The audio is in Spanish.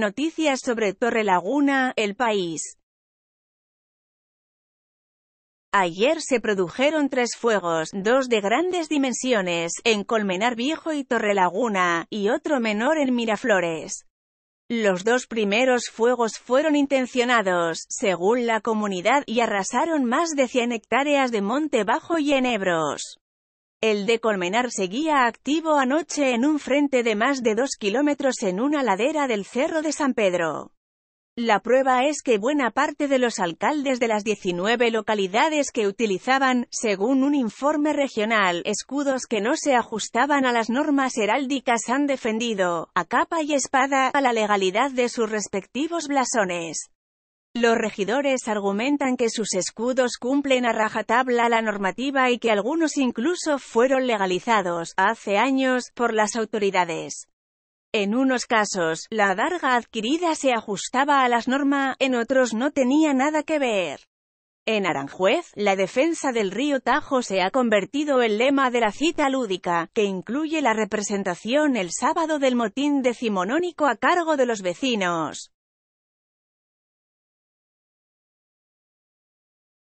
Noticias sobre Torre Laguna, El País. Ayer se produjeron tres fuegos, dos de grandes dimensiones, en Colmenar Viejo y Torrelaguna, y otro menor en Miraflores. Los dos primeros fuegos fueron intencionados, según la comunidad, y arrasaron más de 100 hectáreas de monte bajo y enebros. El de Colmenar seguía activo anoche en un frente de más de dos kilómetros en una ladera del Cerro de San Pedro. La prueba es que buena parte de los alcaldes de las 19 localidades que utilizaban, según un informe regional, escudos que no se ajustaban a las normas heráldicas han defendido, a capa y espada, a la legalidad de sus respectivos blasones. Los regidores argumentan que sus escudos cumplen a rajatabla la normativa y que algunos incluso fueron legalizados, hace años, por las autoridades. En unos casos, la adarga adquirida se ajustaba a las normas, en otros no tenía nada que ver. En Aranjuez, la defensa del río Tajo se ha convertido en lema de la cita lúdica, que incluye la representación el sábado del motín decimonónico a cargo de los vecinos.